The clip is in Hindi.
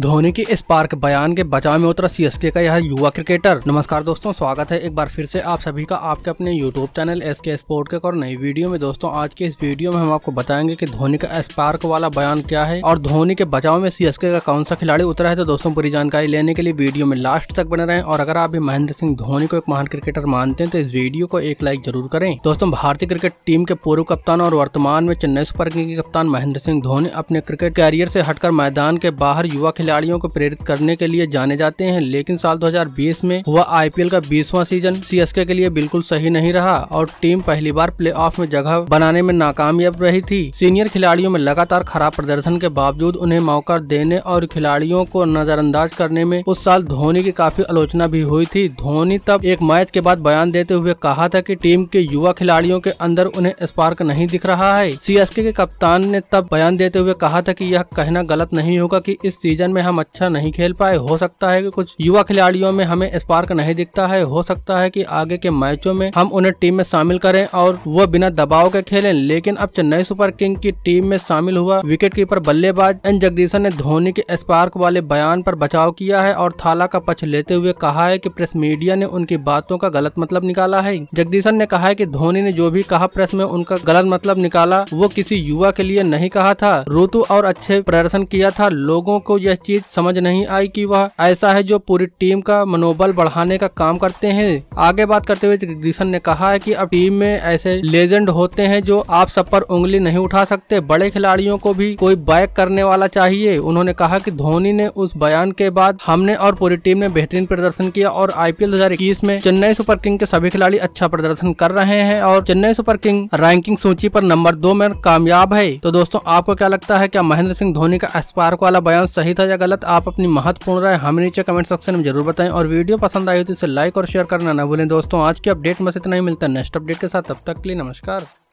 धोनी के इस पार्क बयान के बचाव में उतरा सीएसके का यह युवा क्रिकेटर नमस्कार दोस्तों स्वागत है एक बार फिर से आप सभी का आपके अपने YouTube channel S K sport के और नई वीडियो में दोस्तों आज के इस वीडियो में हम आपको बताएंगे कि धोनी का स्पार्क वाला बयान क्या है और धोनी के बचाव में सीएसके का कौन सा खिलाड़ी उतरा है तो दोस्तों पूरी जानकारी लेने के लिए वीडियो में लास्ट तक बने रहे और अगर आप भी महेंद्र सिंह धोनी को एक महान क्रिकेटर मानते हैं तो इस वीडियो को एक लाइक जरूर करें दोस्तों भारतीय क्रिकेट टीम के पूर्व कप्तान और वर्तमान में चेन्नई सुपर किंग के कप्तान महेंद्र सिंह धोनी अपने क्रिकेट कैरियर से हटकर मैदान के बाहर युवा खिलाड़ियों को प्रेरित करने के लिए जाने जाते हैं लेकिन साल 2020 में हुआ आईपीएल का बीसवा सीजन सीएसके के लिए बिल्कुल सही नहीं रहा और टीम पहली बार प्लेऑफ में जगह बनाने में नाकामयाब रही थी सीनियर खिलाड़ियों में लगातार खराब प्रदर्शन के बावजूद उन्हें मौका देने और खिलाड़ियों को नजरअंदाज करने में उस साल धोनी की काफी आलोचना भी हुई थी धोनी तब एक मैच के बाद बयान देते हुए कहा था की टीम के युवा खिलाड़ियों के अंदर उन्हें स्पार्क नहीं दिख रहा है सीएसके के कप्तान ने तब बयान देते हुए कहा था कि यह कहना गलत नहीं होगा कि इस सीजन में हम अच्छा नहीं खेल पाए हो सकता है कि कुछ युवा खिलाड़ियों में हमें स्पार्क नहीं दिखता है हो सकता है कि आगे के मैचों में हम उन्हें टीम में शामिल करें और वो बिना दबाव के खेलें लेकिन अब चेन्नई सुपर किंग की टीम में शामिल हुआ विकेट कीपर बल्लेबाज एन जगदीशन ने धोनी के स्पार्क वाले बयान पर बचाव किया है और थाला का पक्ष लेते हुए कहा है की प्रेस मीडिया ने उनकी बातों का गलत मतलब निकाला है जगदीशन ने कहा है की धोनी ने जो भी कहा प्रेस में उनका गलत मतलब निकाला वो किसी युवा के लिए नहीं कहा था ऋतु और अच्छे प्रदर्शन किया था लोगों को यह चीज समझ नहीं आई कि वह ऐसा है जो पूरी टीम का मनोबल बढ़ाने का काम करते हैं आगे बात करते हुए जगदीशन ने कहा है कि अब टीम में ऐसे लेजेंड होते हैं जो आप सब पर उंगली नहीं उठा सकते बड़े खिलाड़ियों को भी कोई बैक करने वाला चाहिए उन्होंने कहा की धोनी ने उस बयान के बाद हमने और पूरी टीम ने बेहतरीन प्रदर्शन किया और आई पी में चेन्नई सुपर किंग के सभी खिलाड़ी अच्छा प्रदर्शन कर रहे हैं और चेन्नई सुपर किंग रैंकिंग सूची पर नंबर दो में कामयाब है तो दोस्तों आपको क्या लगता है क्या महेंद्र सिंह धोनी का स्पार्क वाला बयान सही था या गलत आप अपनी महत्वपूर्ण राय हमें नीचे कमेंट सेक्शन में जरूर बताएं और वीडियो पसंद आई तो इसे लाइक और शेयर करना ना भूलें दोस्तों आज की अपडेट में से इतना ही मिलता है नेक्स्ट अपडेट के साथ तब तक के लिए नमस्कार